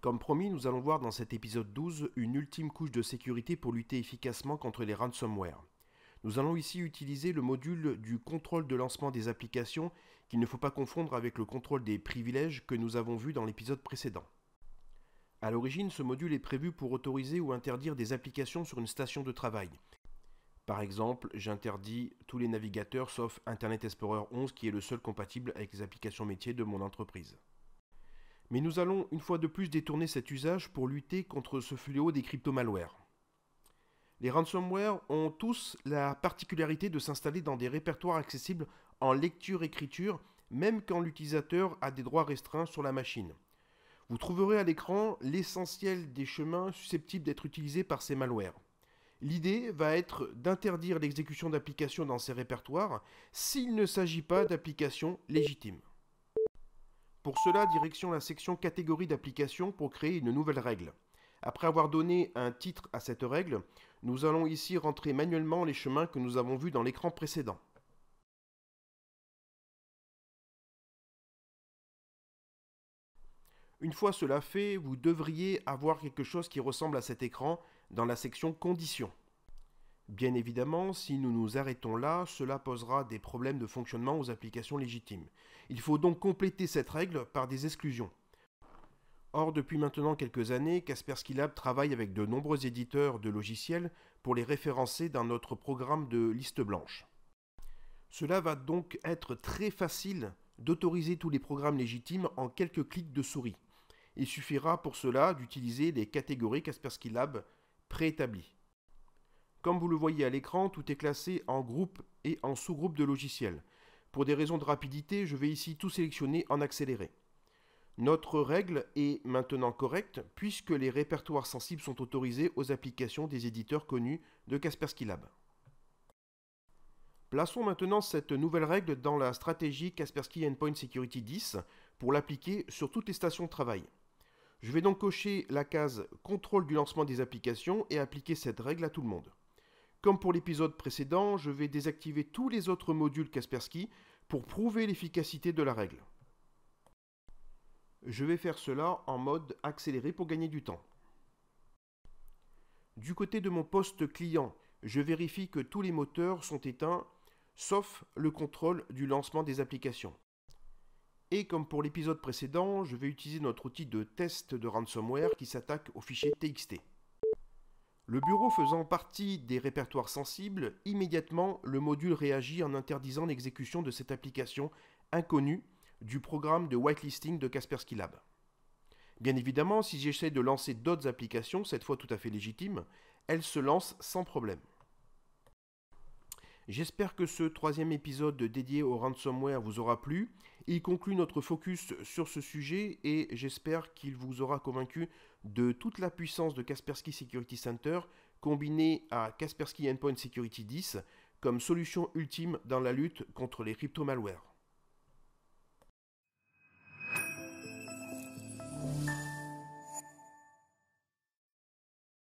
Comme promis, nous allons voir dans cet épisode 12 une ultime couche de sécurité pour lutter efficacement contre les ransomware. Nous allons ici utiliser le module du contrôle de lancement des applications qu'il ne faut pas confondre avec le contrôle des privilèges que nous avons vu dans l'épisode précédent. A l'origine, ce module est prévu pour autoriser ou interdire des applications sur une station de travail. Par exemple, j'interdis tous les navigateurs sauf Internet Explorer 11 qui est le seul compatible avec les applications métiers de mon entreprise. Mais nous allons une fois de plus détourner cet usage pour lutter contre ce fléau des crypto-malwares. Les ransomware ont tous la particularité de s'installer dans des répertoires accessibles en lecture-écriture, même quand l'utilisateur a des droits restreints sur la machine. Vous trouverez à l'écran l'essentiel des chemins susceptibles d'être utilisés par ces malwares. L'idée va être d'interdire l'exécution d'applications dans ces répertoires s'il ne s'agit pas d'applications légitimes. Pour cela, direction la section catégorie d'application pour créer une nouvelle règle. Après avoir donné un titre à cette règle, nous allons ici rentrer manuellement les chemins que nous avons vus dans l'écran précédent. Une fois cela fait, vous devriez avoir quelque chose qui ressemble à cet écran dans la section Conditions. Bien évidemment, si nous nous arrêtons là, cela posera des problèmes de fonctionnement aux applications légitimes. Il faut donc compléter cette règle par des exclusions. Or, depuis maintenant quelques années, Kaspersky Lab travaille avec de nombreux éditeurs de logiciels pour les référencer dans notre programme de liste blanche. Cela va donc être très facile d'autoriser tous les programmes légitimes en quelques clics de souris. Il suffira pour cela d'utiliser les catégories Kaspersky Lab préétablies. Comme vous le voyez à l'écran, tout est classé en groupe et en sous groupe de logiciels. Pour des raisons de rapidité, je vais ici tout sélectionner en accéléré. Notre règle est maintenant correcte puisque les répertoires sensibles sont autorisés aux applications des éditeurs connus de Kaspersky Lab. Plaçons maintenant cette nouvelle règle dans la stratégie Kaspersky Endpoint Security 10 pour l'appliquer sur toutes les stations de travail. Je vais donc cocher la case Contrôle du lancement des applications et appliquer cette règle à tout le monde. Comme pour l'épisode précédent, je vais désactiver tous les autres modules Kaspersky pour prouver l'efficacité de la règle. Je vais faire cela en mode accéléré pour gagner du temps. Du côté de mon poste client, je vérifie que tous les moteurs sont éteints, sauf le contrôle du lancement des applications. Et comme pour l'épisode précédent, je vais utiliser notre outil de test de ransomware qui s'attaque au fichier TXT. Le bureau faisant partie des répertoires sensibles, immédiatement le module réagit en interdisant l'exécution de cette application inconnue du programme de whitelisting de Kaspersky Lab. Bien évidemment, si j'essaie de lancer d'autres applications, cette fois tout à fait légitimes, elles se lancent sans problème. J'espère que ce troisième épisode dédié au ransomware vous aura plu. Il conclut notre focus sur ce sujet et j'espère qu'il vous aura convaincu de toute la puissance de Kaspersky Security Center combinée à Kaspersky Endpoint Security 10 comme solution ultime dans la lutte contre les crypto-malwares.